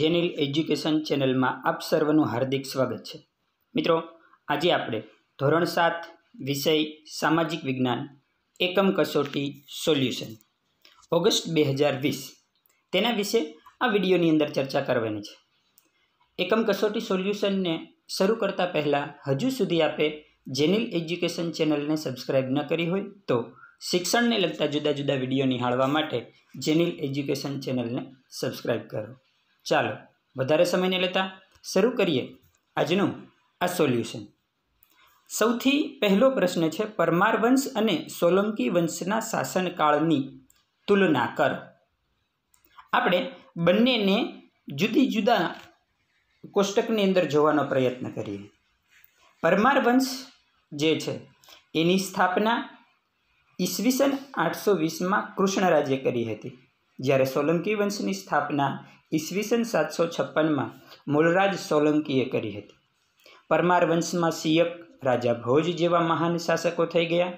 Jenil education ચેનલમાં આપ સર્વનું હાર્દિક સ્વાગત છે મિત્રો આજે આપણે ધોરણ સાત વિષય સામાજિક વિજ્ઞાન એકમ કસોટી સોલ્યુશન ઓગસ્ટ બે હજાર વીસ તેના વિશે આ વિડીયોની અંદર ચર્ચા કરવાની છે એકમ કસોટી સોલ્યુશનને શરૂ કરતાં પહેલાં હજુ સુધી આપે જેનિલ એજ્યુકેશન ચેનલને સબસ્ક્રાઈબ ન કરી હોય તો શિક્ષણને લગતા જુદા જુદા વિડીયો નિહાળવા માટે જેનિલ એજ્યુકેશન ચેનલને સબસ્ક્રાઈબ કરો ચાલો વધારે સમયને લેતા શરૂ કરીએ આજનું આ સોલ્યુશન સૌથી પહેલો પ્રશ્ન છે પરમાર વંશ અને સોલંકી વંશના શાસનકાળની તુલના કર આપણે બંનેને જુદી જુદા કોષ્ટકની અંદર જોવાનો પ્રયત્ન કરીએ પરમાર વંશ જે છે એની સ્થાપના ઈસવીસન આઠસો વીસમાં કૃષ્ણરાજે કરી હતી જ્યારે સોલંકી વંશની સ્થાપના ઈસવીસન સાતસો છપ્પનમાં મૂલરાજ સોલંકીએ કરી હતી પરમાર વંશમાં સિયક રાજા ભોજ જેવા મહાન શાસકો થઈ ગયા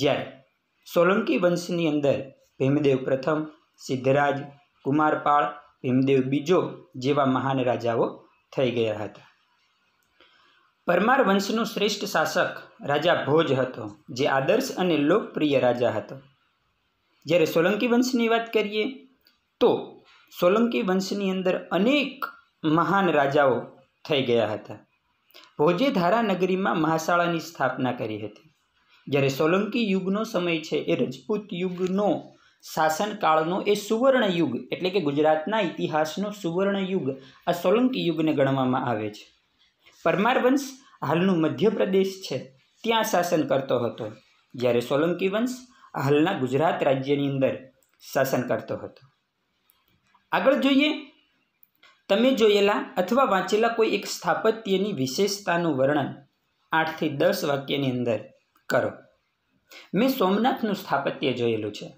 જ્યારે સોલંકી વંશની અંદર ભીમદેવ પ્રથમ સિદ્ધરાજ કુમારપાળ ભીમદેવ બીજો જેવા મહાન રાજાઓ થઈ ગયા હતા પરમાર વંશનો શ્રેષ્ઠ શાસક રાજા ભોજ હતો જે આદર્શ અને લોકપ્રિય રાજા હતો જ્યારે સોલંકી વંશની વાત કરીએ તો સોલંકી વંશની અંદર અનેક મહાન રાજાઓ થઈ ગયા હતા ભોજે ધારાનગરીમાં મહાશાળાની સ્થાપના કરી હતી જ્યારે સોલંકી યુગનો સમય છે એ રજપૂત યુગનો શાસનકાળનો એ સુવર્ણ યુગ એટલે કે ગુજરાતના ઇતિહાસનો સુવર્ણ યુગ આ સોલંકી યુગને ગણવામાં આવે છે પરમાર વંશ હાલનું મધ્યપ્રદેશ છે ત્યાં શાસન કરતો હતો જ્યારે સોલંકી વંશ હાલના ગુજરાત રાજ્યની અંદર શાસન કરતો હતો આગળ જોઈએ તમે જોયેલા અથવા વાંચેલા કોઈ એક સ્થાપત્યની વિશેષતાનું વર્ણન આઠથી દસ વાક્યની અંદર કરો મેં સોમનાથનું સ્થાપત્ય જોયેલું છે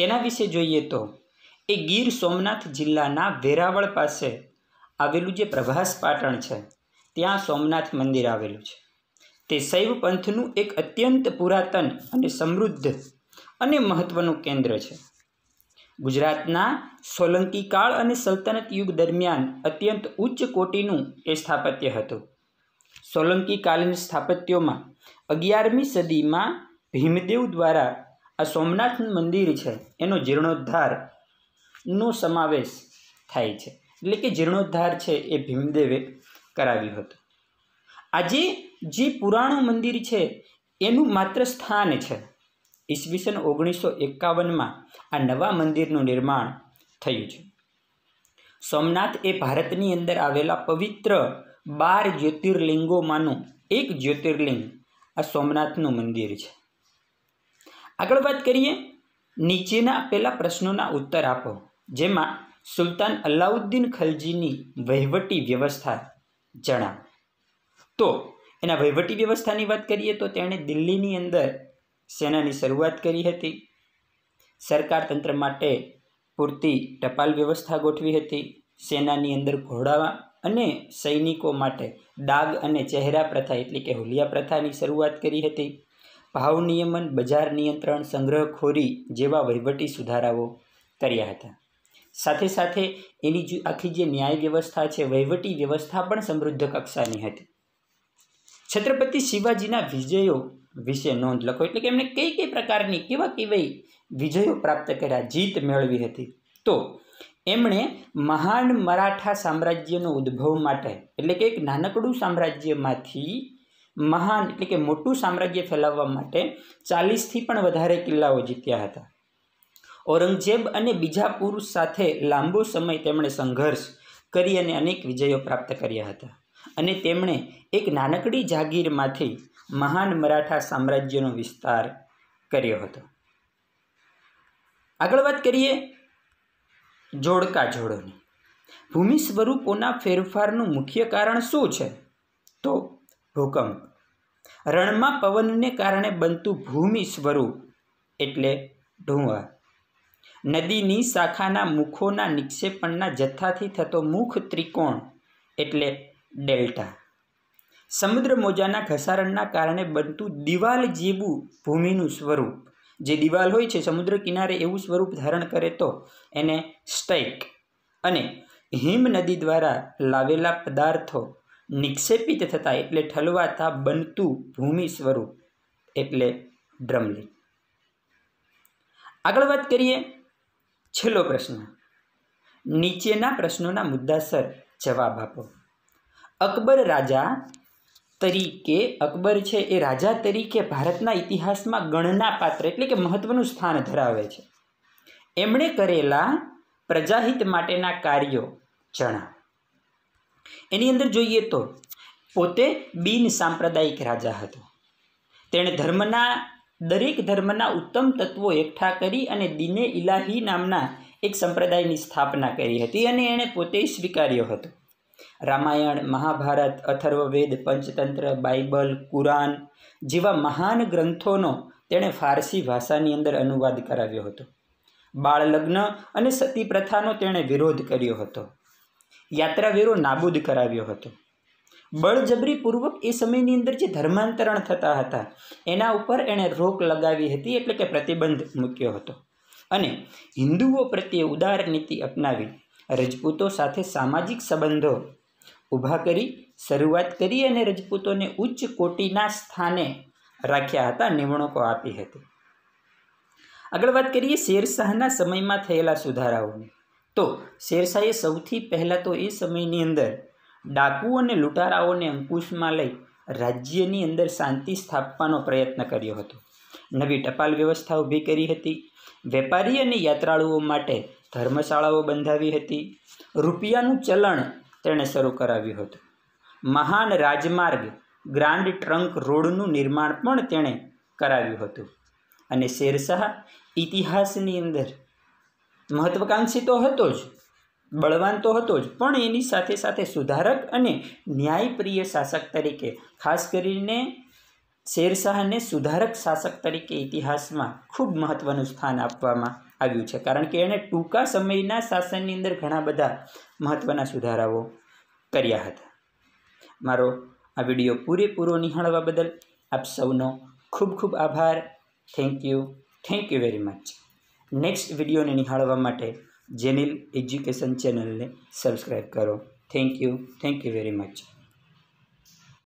તેના વિશે જોઈએ તો એ ગીર સોમનાથ જિલ્લાના વેરાવળ પાસે આવેલું જે પ્રભાસ પાટણ છે ત્યાં સોમનાથ મંદિર આવેલું છે તે શૈવ પંથનું એક અત્યંત પુરાતન અને સમૃદ્ધ અને મહત્ત્વનું કેન્દ્ર છે ગુજરાતના સોલંકી કાળ અને સલ્તનત યુગ દરમિયાન અત્યંત ઉચ્ચ કોટીનું એ સ્થાપત્ય હતું સોલંકી કાલીન સ્થાપત્યોમાં અગિયારમી સદીમાં ભીમદેવ દ્વારા આ સોમનાથ મંદિર છે એનો જીર્ણોદ્ધારનો સમાવેશ થાય છે એટલે કે જીર્ણોદ્ધાર છે એ ભીમદેવે કરાવ્યું હતું આજે જે પુરાણું મંદિર છે એનું માત્ર સ્થાન છે ઈસવીસન ઓગણીસો એકાવનમાં આ નવા મંદિરનું નિર્માણ થયું છે સોમનાથ એ ભારતની અંદર આવેલા પવિત્ર બાર જ્યોતિર્લિંગોમાંનું એક જ્યોતિર્લિંગ આ સોમનાથનું મંદિર છે આગળ વાત કરીએ નીચેના આપેલા પ્રશ્નોના ઉત્તર આપો જેમાં સુલતાન અલાઉદ્દીન ખલજીની વહીવટી વ્યવસ્થા જણાવો તો એના વહીવટી વ્યવસ્થાની વાત કરીએ તો તેણે દિલ્હીની અંદર સેનાની શરૂઆત કરી હતી સરકાર તંત્ર માટે પૂરતી ટપાલ વ્યવસ્થા ગોઠવી હતી સેનાની અંદર ઘોડાવા અને સૈનિકો માટે ડાગ અને ચહેરા પ્રથા એટલે કે હોલિયા પ્રથાની શરૂઆત કરી હતી ભાવ નિયમન બજાર નિયંત્રણ સંગ્રહખોરી જેવા વહીવટી સુધારાઓ કર્યા હતા સાથે સાથે એની જે આખી જે ન્યાય વ્યવસ્થા છે વહીવટી વ્યવસ્થા પણ સમૃદ્ધ કક્ષાની હતી છત્રપતિ શિવાજીના વિજયો વિશે નોંધ લખો એટલે કે એમણે કઈ કઈ પ્રકારની કેવા કેવી વિજયો પ્રાપ્ત કર્યા જીત મેળવી હતી તો એમણે મહાન મરાઠા સામ્રાજ્યનો ઉદ્ભવ માટે એટલે કે એક નાનકડું સામ્રાજ્યમાંથી મહાન એટલે કે મોટું સામ્રાજ્ય ફેલાવવા માટે ચાલીસથી પણ વધારે કિલ્લાઓ જીત્યા હતા ઔરંગઝેબ અને બીજા પુરુષ સાથે લાંબો સમય તેમણે સંઘર્ષ કરી અને અનેક વિજયો પ્રાપ્ત કર્યા હતા અને તેમણે એક નાનકડી જાગીરમાંથી મહાન મરાઠા સામ્રાજ્યનો વિસ્તાર કર્યો હતો આગળ વાત કરીએ જોડકા જોડોની ભૂમિ સ્વરૂપોના ફેરફારનું મુખ્ય કારણ શું છે તો ભૂકંપ રણમાં પવનને કારણે બનતું ભૂમિ સ્વરૂપ એટલે ઢુંવા નદીની શાખાના મુખોના નિક્ષેપણના જથ્થાથી થતો મુખ ત્રિકોણ એટલે ડેલ્ટા સમુદ્ર મોજાના ઘસારણના કારણે બનતું દિવાલ જેવું ભૂમિનું સ્વરૂપ જે દિવાલ હોય છે સમુદ્ર કિનારે એવું સ્વરૂપ ધારણ કરે તો એને સ્ટૈક અને હિમ નદી દ્વારા લાવેલા પદાર્થો નિક્ષેપિત થતા એટલે ઠલવાતા બનતું ભૂમિ સ્વરૂપ એટલે ડ્રમલી આગળ વાત કરીએ છેલ્લો પ્રશ્ન નીચેના પ્રશ્નોના મુદ્દાસર જવાબ આપો અકબર રાજા તરીકે અકબર છે એ રાજા તરીકે ભારતના ઇતિહાસમાં ગણના પાત્ર એટલે કે મહત્ત્વનું સ્થાન ધરાવે છે એમણે કરેલા પ્રજાહિત માટેના કાર્યો જણા એની અંદર જોઈએ તો પોતે બિન સાંપ્રદાયિક રાજા હતો તેણે ધર્મના દરેક ધર્મના ઉત્તમ તત્વો એકઠા કરી અને દિને ઇલાહી નામના એક સંપ્રદાયની સ્થાપના કરી હતી અને એણે પોતે સ્વીકાર્યો હતો રામાયણ મહાભારત અથર્વવેદ પંચતંત્ર બાઇબલ કુરાન જેવા મહાન ગ્રંથોનો તેણે ફારસી ભાષાની અંદર અનુવાદ કરાવ્યો હતો બાળ લગ્ન અને સતી પ્રથાનો તેણે વિરોધ કર્યો હતો યાત્રાવેરો નાબૂદ કરાવ્યો હતો બળજબરીપૂર્વક એ સમયની અંદર જે ધર્માંતરણ થતા હતા એના ઉપર એણે રોક લગાવી હતી એટલે કે પ્રતિબંધ મૂક્યો હતો અને હિન્દુઓ પ્રત્યે ઉદાર નીતિ અપનાવી રજપૂતો સાથે સામાજિક સંબંધો ઊભા કરી શરૂઆત કરી અને રજપૂતોને ઉચ્ચ કોટીના સ્થાને રાખ્યા હતા નિમણૂકો આપી હતી આગળ વાત કરીએ શેરશાહના સમયમાં થયેલા સુધારાઓની તો શેરશાહે સૌથી પહેલાં તો એ સમયની અંદર ડાકુ અને લૂંટારાઓને અંકુશમાં લઈ રાજ્યની અંદર શાંતિ સ્થાપવાનો પ્રયત્ન કર્યો હતો નવી ટપાલ વ્યવસ્થા ઊભી કરી હતી વેપારી અને યાત્રાળુઓ માટે ધર્મશાળાઓ બંધાવી હતી રૂપિયાનું ચલણ તેણે શરૂ કરાવ્યું હતું મહાન રાજમાર્ગ ગ્રાન્ડ ટ્રંક રોડનું નિર્માણ પણ તેણે કરાવ્યું હતું અને શેરશાહ ઇતિહાસની અંદર મહત્વકાંક્ષી તો હતો જ બળવાન તો હતો જ પણ એની સાથે સાથે સુધારક અને ન્યાયપ્રિય શાસક તરીકે ખાસ કરીને શેરશાહને સુધારક શાસક તરીકે ઇતિહાસમાં ખૂબ મહત્ત્વનું સ્થાન આપવામાં આવ્યું છે કારણ કે એણે ટૂંકા સમયના શાસનની અંદર ઘણા બધા મહત્ત્વના સુધારાઓ કર્યા હતા મારો આ વિડીયો પૂરેપૂરો નિહાળવા બદલ આપ સૌનો ખૂબ ખૂબ આભાર thank you thank you very much next વિડીયોને નિહાળવા માટે જેનિલ એજ્યુકેશન ચેનલને સબસ્ક્રાઈબ કરો thank you thank you very much